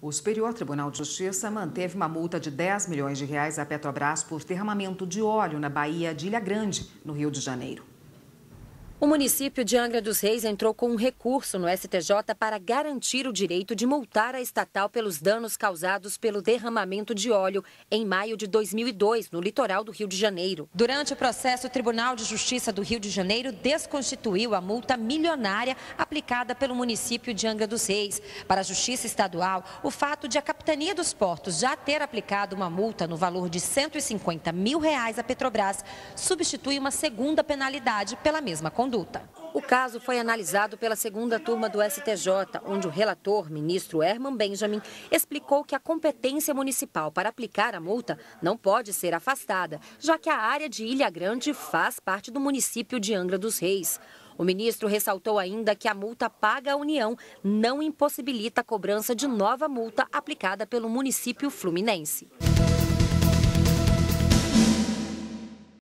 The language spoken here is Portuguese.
O Superior Tribunal de Justiça manteve uma multa de 10 milhões de reais à Petrobras por derramamento de óleo na Baía de Ilha Grande, no Rio de Janeiro. O município de Angra dos Reis entrou com um recurso no STJ para garantir o direito de multar a estatal pelos danos causados pelo derramamento de óleo em maio de 2002, no litoral do Rio de Janeiro. Durante o processo, o Tribunal de Justiça do Rio de Janeiro desconstituiu a multa milionária aplicada pelo município de Angra dos Reis. Para a Justiça Estadual, o fato de a Capitania dos Portos já ter aplicado uma multa no valor de 150 mil reais à Petrobras substitui uma segunda penalidade pela mesma condição conduta. O caso foi analisado pela segunda turma do STJ, onde o relator, ministro Herman Benjamin, explicou que a competência municipal para aplicar a multa não pode ser afastada, já que a área de Ilha Grande faz parte do município de Angra dos Reis. O ministro ressaltou ainda que a multa paga à União não impossibilita a cobrança de nova multa aplicada pelo município fluminense.